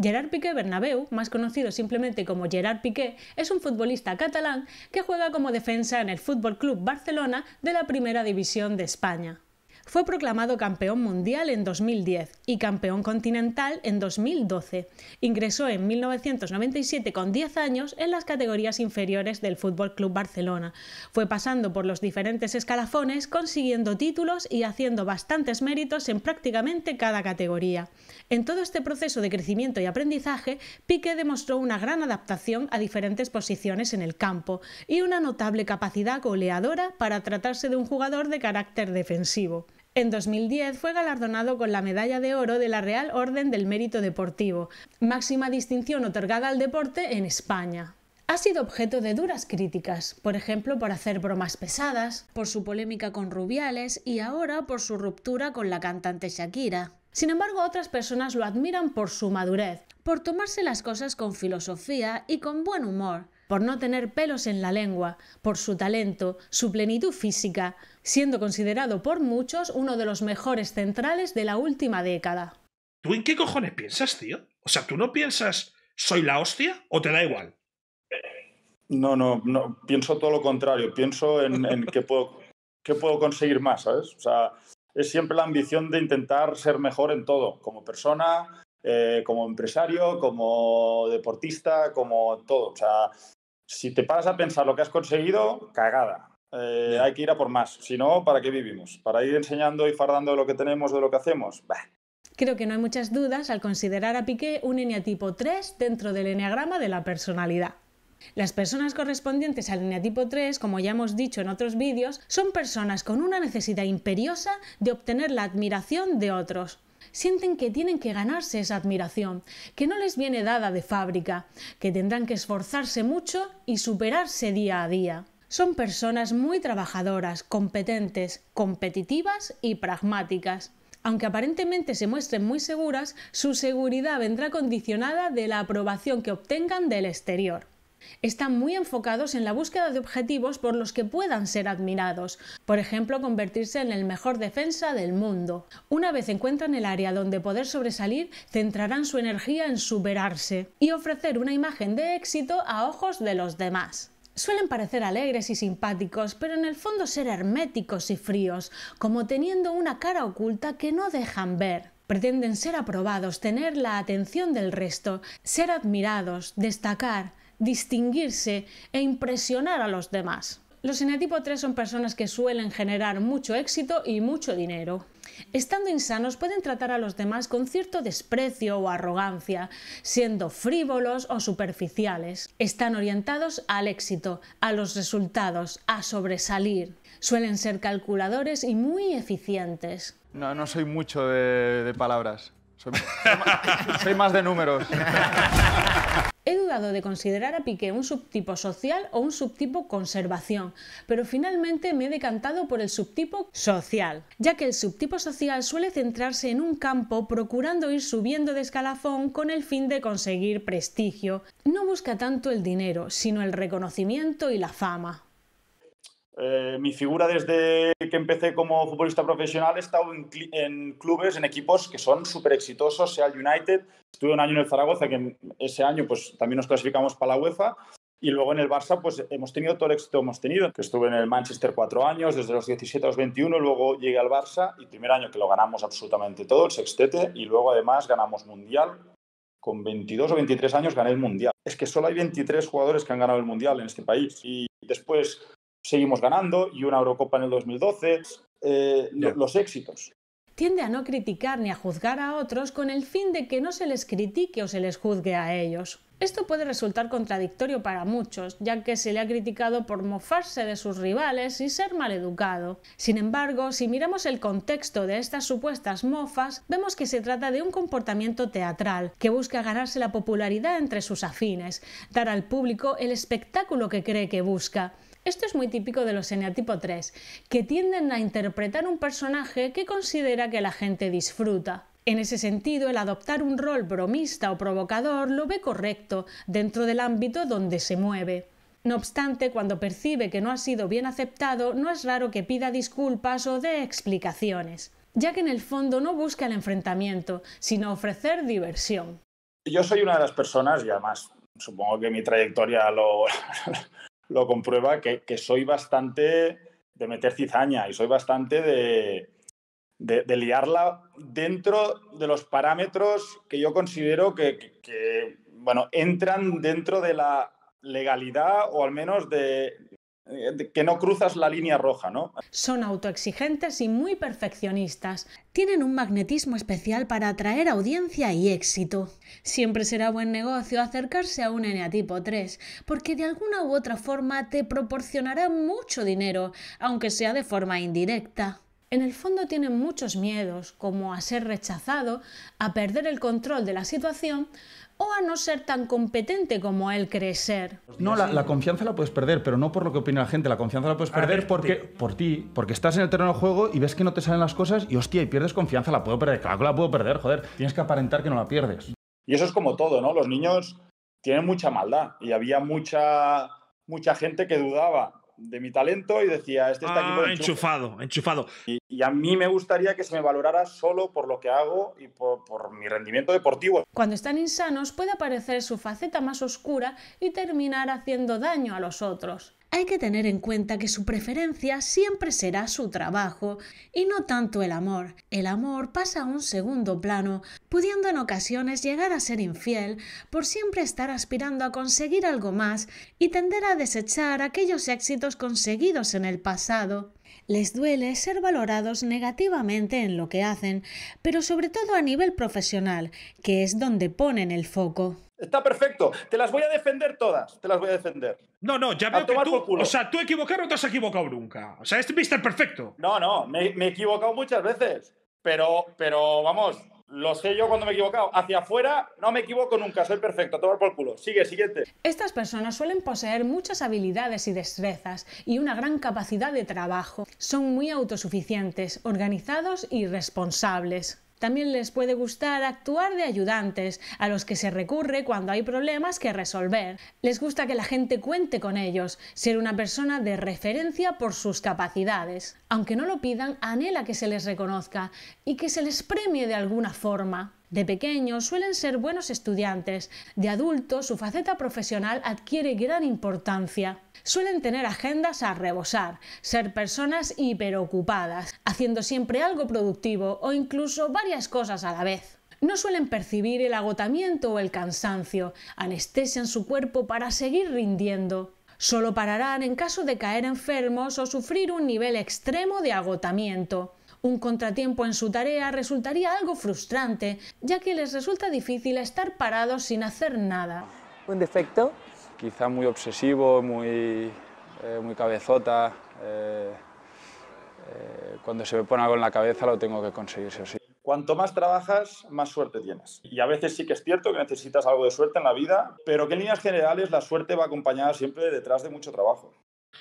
Gerard Piqué Bernabeu, más conocido simplemente como Gerard Piqué, es un futbolista catalán que juega como defensa en el Fútbol Club Barcelona de la Primera División de España. Fue proclamado campeón mundial en 2010 y campeón continental en 2012. Ingresó en 1997 con 10 años en las categorías inferiores del Fútbol Club Barcelona. Fue pasando por los diferentes escalafones, consiguiendo títulos y haciendo bastantes méritos en prácticamente cada categoría. En todo este proceso de crecimiento y aprendizaje, Piqué demostró una gran adaptación a diferentes posiciones en el campo y una notable capacidad goleadora para tratarse de un jugador de carácter defensivo. En 2010 fue galardonado con la Medalla de Oro de la Real Orden del Mérito Deportivo, máxima distinción otorgada al deporte en España. Ha sido objeto de duras críticas, por ejemplo por hacer bromas pesadas, por su polémica con Rubiales y ahora por su ruptura con la cantante Shakira. Sin embargo, otras personas lo admiran por su madurez, por tomarse las cosas con filosofía y con buen humor, por no tener pelos en la lengua, por su talento, su plenitud física, siendo considerado por muchos uno de los mejores centrales de la última década. ¿Tú en qué cojones piensas, tío? O sea, ¿tú no piensas soy la hostia o te da igual? No, no, no, pienso todo lo contrario, pienso en, qué, puedo, puedo conseguir más, ¿sabes? O sea, es siempre la ambición de intentar ser mejor en todo, como persona, eh, como empresario, como deportista, como todo. O sea, si te paras a pensar lo que has conseguido, cagada. Eh, hay que ir a por más. Si no, ¿para qué vivimos? ¿Para ir enseñando y fardando de lo que tenemos, de lo que hacemos? Creo que no hay muchas dudas al considerar a Piqué un eneatipo 3 dentro del eneagrama de la personalidad. Las personas correspondientes al eneatipo 3, como ya hemos dicho en otros vídeos, son personas con una necesidad imperiosa de obtener la admiración de otros sienten que tienen que ganarse esa admiración, que no les viene dada de fábrica, que tendrán que esforzarse mucho y superarse día a día. Son personas muy trabajadoras, competentes, competitivas y pragmáticas. Aunque aparentemente se muestren muy seguras, su seguridad vendrá condicionada de la aprobación que obtengan del exterior están muy enfocados en la búsqueda de objetivos por los que puedan ser admirados, por ejemplo, convertirse en el mejor defensa del mundo. Una vez encuentran el área donde poder sobresalir, centrarán su energía en superarse y ofrecer una imagen de éxito a ojos de los demás. Suelen parecer alegres y simpáticos, pero en el fondo ser herméticos y fríos, como teniendo una cara oculta que no dejan ver. Pretenden ser aprobados, tener la atención del resto, ser admirados, destacar, distinguirse e impresionar a los demás. Los enetipo 3 son personas que suelen generar mucho éxito y mucho dinero. Estando insanos pueden tratar a los demás con cierto desprecio o arrogancia, siendo frívolos o superficiales. Están orientados al éxito, a los resultados, a sobresalir. Suelen ser calculadores y muy eficientes. No, no soy mucho de, palabras. soy más de números. de considerar a Piqué un subtipo social o un subtipo conservación, pero finalmente me he decantado por el subtipo social, ya que el subtipo social suele centrarse en un campo procurando ir subiendo de escalafón con el fin de conseguir prestigio. No busca tanto el dinero, sino el reconocimiento y la fama. Eh, mi figura desde que empecé como futbolista profesional he estado en, clubes, en equipos que son súper exitosos, sea el United, estuve un año en el Zaragoza, que ese año pues también nos clasificamos para la UEFA, y luego en el Barça pues hemos tenido todo el éxito que hemos tenido, que estuve en el Manchester cuatro años, desde los 17 a los 21, luego llegué al Barça y primer año que lo ganamos absolutamente todo, el sextete, y luego además ganamos Mundial, con 22 o 23 años gané el Mundial. Es que solo hay 23 jugadores que han ganado el Mundial en este país y después seguimos ganando y una Eurocopa en el 2012, eh, los éxitos. Tiende a no criticar ni a juzgar a otros con el fin de que no se les critique o se les juzgue a ellos. Esto puede resultar contradictorio para muchos, ya que se le ha criticado por mofarse de sus rivales y ser maleducado. Sin embargo, si miramos el contexto de estas supuestas mofas, vemos que se trata de un comportamiento teatral, que busca ganarse la popularidad entre sus afines, dar al público el espectáculo que cree que busca. Esto es muy típico de los eneatipo 3, que tienden a interpretar un personaje que considera que la gente disfruta. En ese sentido, el adoptar un rol bromista o provocador lo ve correcto dentro del ámbito donde se mueve. No obstante, cuando percibe que no ha sido bien aceptado, no es raro que pida disculpas o dé explicaciones, ya que en el fondo no busca el enfrentamiento, sino ofrecer diversión. Yo soy una de las personas, y además supongo que mi trayectoria lo, lo comprueba que, soy bastante de meter cizaña y soy bastante de, de, liarla dentro de los parámetros que yo considero que, que, bueno, entran dentro de la legalidad o al menos de eh, que no cruzas la línea roja, ¿no? Son autoexigentes y muy perfeccionistas. Tienen un magnetismo especial para atraer audiencia y éxito. Siempre será buen negocio acercarse a un Tipo 3, porque de alguna u otra forma te proporcionará mucho dinero, aunque sea de forma indirecta. En el fondo tienen muchos miedos, como a ser rechazado, a perder el control de la situación o a no ser tan competente como él cree ser. No, la, confianza la puedes perder, pero no por lo que opina la gente, la confianza la puedes perder porque por ti, porque estás en el terreno de juego y ves que no te salen las cosas y hostia, y pierdes confianza, la puedo perder, claro que la puedo perder, joder, tienes que aparentar que no la pierdes. Y eso es como todo, ¿no? Los niños tienen mucha maldad y había mucha mucha gente que dudaba de mi talento y decía, este está aquí por ah, enchufado. Enchufado, y, y, a mí me gustaría que se me valorara solo por lo que hago y por, por mi rendimiento deportivo. Cuando están insanos puede aparecer su faceta más oscura y terminar haciendo daño a los otros hay que tener en cuenta que su preferencia siempre será su trabajo y no tanto el amor. El amor pasa a un segundo plano, pudiendo en ocasiones llegar a ser infiel por siempre estar aspirando a conseguir algo más y tender a desechar aquellos éxitos conseguidos en el pasado. Les duele ser valorados negativamente en lo que hacen, pero sobre todo a nivel profesional, que es donde ponen el foco. Está perfecto. Te las voy a defender todas. Te las voy a defender. No, no, ya veo que tú. O sea, tú equivocar no te has equivocado nunca. O sea, es Mr. Perfecto. No, no, me, he equivocado muchas veces. Pero, pero vamos, lo sé yo cuando me he equivocado. Hacia afuera no me equivoco nunca, soy perfecto, a tomar por culo. Sigue, siguiente. Estas personas suelen poseer muchas habilidades y destrezas y una gran capacidad de trabajo. Son muy autosuficientes, organizados y responsables. También les puede gustar actuar de ayudantes, a los que se recurre cuando hay problemas que resolver. Les gusta que la gente cuente con ellos, ser una persona de referencia por sus capacidades. Aunque no lo pidan, anhela que se les reconozca y que se les premie de alguna forma. De pequeños suelen ser buenos estudiantes, de adultos su faceta profesional adquiere gran importancia. Suelen tener agendas a rebosar, ser personas hiperocupadas, haciendo siempre algo productivo o incluso varias cosas a la vez. No suelen percibir el agotamiento o el cansancio, anestesian su cuerpo para seguir rindiendo. Solo pararán en caso de caer enfermos o sufrir un nivel extremo de agotamiento. Un contratiempo en su tarea resultaría algo frustrante, ya que les resulta difícil estar parados sin hacer nada. ¿Un defecto? quizá muy obsesivo, muy, eh, cabezota. Eh, eh, cuando se me pone algo en la cabeza lo tengo que conseguir, sí. Cuanto más trabajas, más suerte tienes. Y a veces sí que es cierto que necesitas algo de suerte en la vida, pero que en líneas generales la suerte va acompañada siempre detrás de mucho trabajo.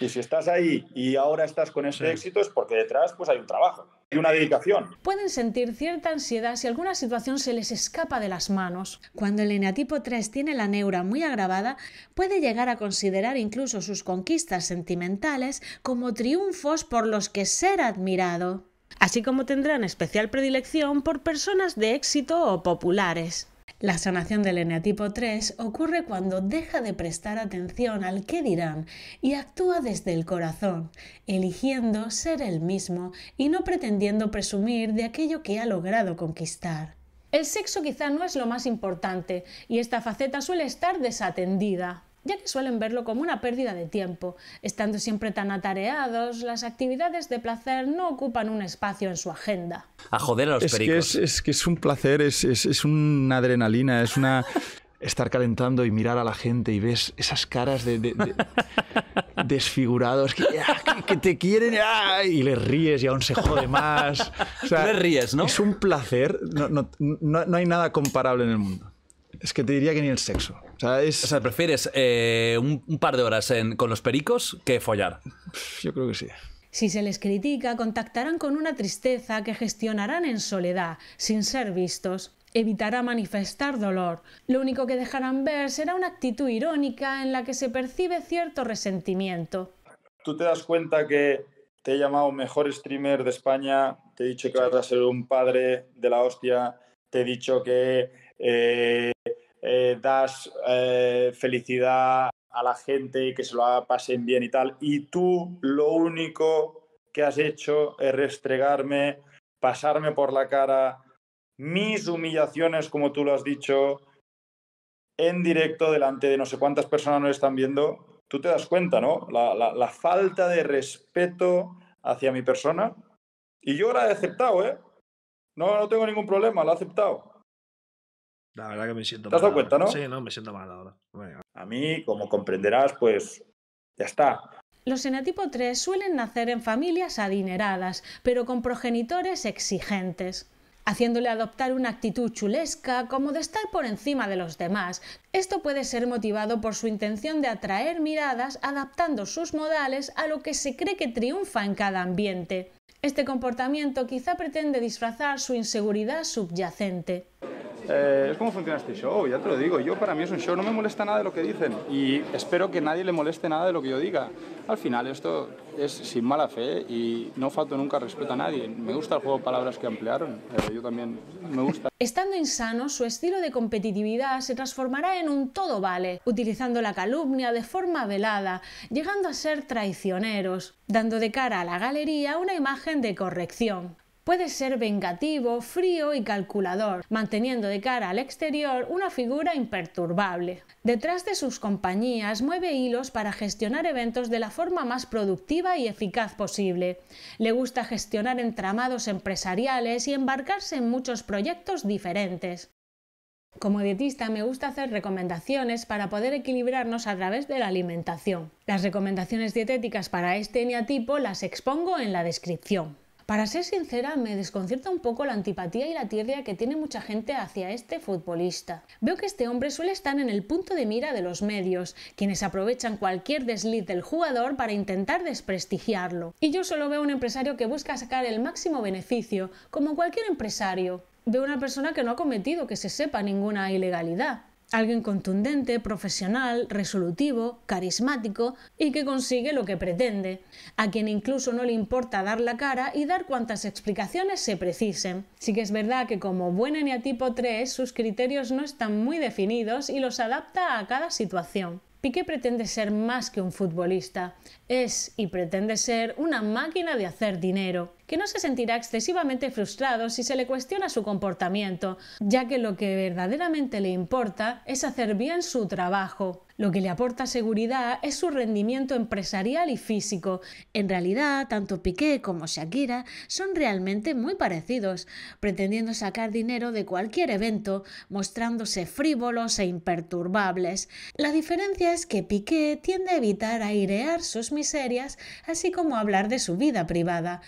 Y si estás ahí y ahora estás con ese éxito es porque detrás pues hay un trabajo y una dedicación. Pueden sentir cierta ansiedad si alguna situación se les escapa de las manos. Cuando el eneatipo 3 tiene la neura muy agravada, puede llegar a considerar incluso sus conquistas sentimentales como triunfos por los que ser admirado. Así como tendrán especial predilección por personas de éxito o populares. La sanación del eneatipo 3 ocurre cuando deja de prestar atención al qué dirán y actúa desde el corazón, eligiendo ser el mismo y no pretendiendo presumir de aquello que ha logrado conquistar. El sexo quizá no es lo más importante y esta faceta suele estar desatendida ya que suelen verlo como una pérdida de tiempo. Estando siempre tan atareados, las actividades de placer no ocupan un espacio en su agenda. A joder a los es pericos. Que es, que es un placer, es, una adrenalina, es una... estar calentando y mirar a la gente y ves esas caras de, desfigurados ah, que, te quieren ah, y les ríes y aún se jode más. ríes, ¿no? Es un placer, no hay nada comparable en el mundo. Es que te diría que ni el sexo. O sea, prefieres eh, un, par de horas con los pericos que follar. Yo creo que sí. Si se les critica, contactarán con una tristeza que gestionarán en soledad, sin ser vistos. Evitará manifestar dolor. Lo único que dejarán ver será una actitud irónica en la que se percibe cierto resentimiento. Tú te das cuenta que te he llamado mejor streamer de España, te he dicho que vas a ser un padre de la hostia, te he dicho que eh, eh, das eh, felicidad a la gente, y que se lo pasen bien y tal, y tú lo único que has hecho es restregarme, pasarme por la cara mis humillaciones, como tú lo has dicho, en directo delante de no sé cuántas personas nos están viendo, tú te das cuenta, ¿no? La, falta de respeto hacia mi persona. Y yo ahora he aceptado, ¿eh? No, no tengo ningún problema, lo he aceptado. La verdad que me siento mal ¿Te has dado cuenta, no? Sí, no, me siento mal ahora. A mí, como comprenderás, pues ya está. Los enatipo 3 suelen nacer en familias adineradas, pero con progenitores exigentes haciéndole adoptar una actitud chulesca, como de estar por encima de los demás. Esto puede ser motivado por su intención de atraer miradas, adaptando sus modales a lo que se cree que triunfa en cada ambiente. Este comportamiento quizá pretende disfrazar su inseguridad subyacente es eh, como funciona este show, ya te lo digo. Yo para mí es un show, no me molesta nada de lo que dicen y espero que nadie le moleste nada de lo que yo diga. Al final esto es sin mala fe y no falto nunca respeto a nadie. Me gusta el juego de palabras que ampliaron, pero eh, yo también me gusta. Estando insano, su estilo de competitividad se transformará en un todo vale, utilizando la calumnia de forma velada, llegando a ser traicioneros, dando de cara a la galería una imagen de corrección. Puede ser vengativo, frío y calculador, manteniendo de cara al exterior una figura imperturbable. Detrás de sus compañías mueve hilos para gestionar eventos de la forma más productiva y eficaz posible. Le gusta gestionar entramados empresariales y embarcarse en muchos proyectos diferentes. Como dietista me gusta hacer recomendaciones para poder equilibrarnos a través de la alimentación. Las recomendaciones dietéticas para este eneatipo las expongo en la descripción. Para ser sincera, me desconcierta un poco la antipatía y la tierra que tiene mucha gente hacia este futbolista. Veo que este hombre suele estar en el punto de mira de los medios, quienes aprovechan cualquier desliz del jugador para intentar desprestigiarlo. Y yo solo veo un empresario que busca sacar el máximo beneficio, como cualquier empresario. Veo una persona que no ha cometido que se sepa ninguna ilegalidad. Alguien contundente, profesional, resolutivo, carismático y que consigue lo que pretende, a quien incluso no le importa dar la cara y dar cuantas explicaciones se precisen. Sí que es verdad que como buen eneatipo 3 sus criterios no están muy definidos y los adapta a cada situación. Piqué pretende ser más que un futbolista, es y pretende ser una máquina de hacer dinero que no se sentirá excesivamente frustrado si se le cuestiona su comportamiento, ya que lo que verdaderamente le importa es hacer bien su trabajo. Lo que le aporta seguridad es su rendimiento empresarial y físico. En realidad, tanto Piqué como Shakira son realmente muy parecidos, pretendiendo sacar dinero de cualquier evento, mostrándose frívolos e imperturbables. La diferencia es que Piqué tiende a evitar airear sus miserias, así como hablar de su vida privada,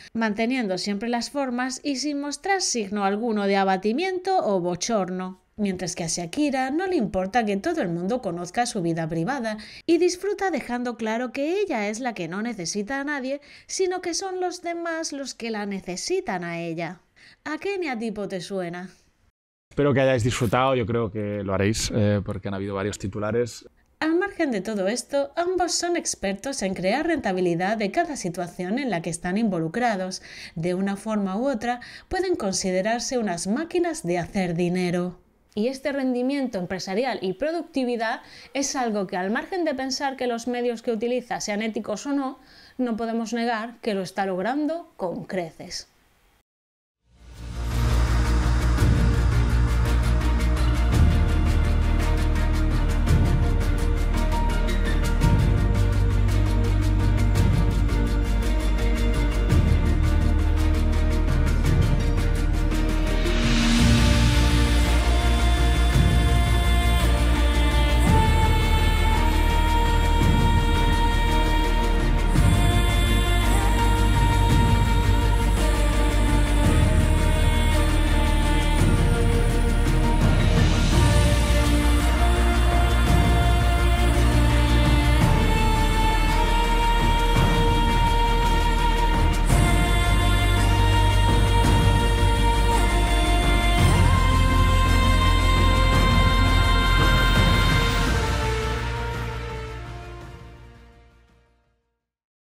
siempre las formas y sin mostrar signo alguno de abatimiento o bochorno. Mientras que a Shakira no le importa que todo el mundo conozca su vida privada y disfruta dejando claro que ella es la que no necesita a nadie, sino que son los demás los que la necesitan a ella. ¿A qué ni a tipo te suena? Espero que hayáis disfrutado, yo creo que lo haréis, eh, porque han habido varios titulares de todo esto, ambos son expertos en crear rentabilidad de cada situación en la que están involucrados. De una forma u otra, pueden considerarse unas máquinas de hacer dinero. Y este rendimiento empresarial y productividad es algo que al margen de pensar que los medios que utiliza sean éticos o no, no podemos negar que lo está logrando con creces.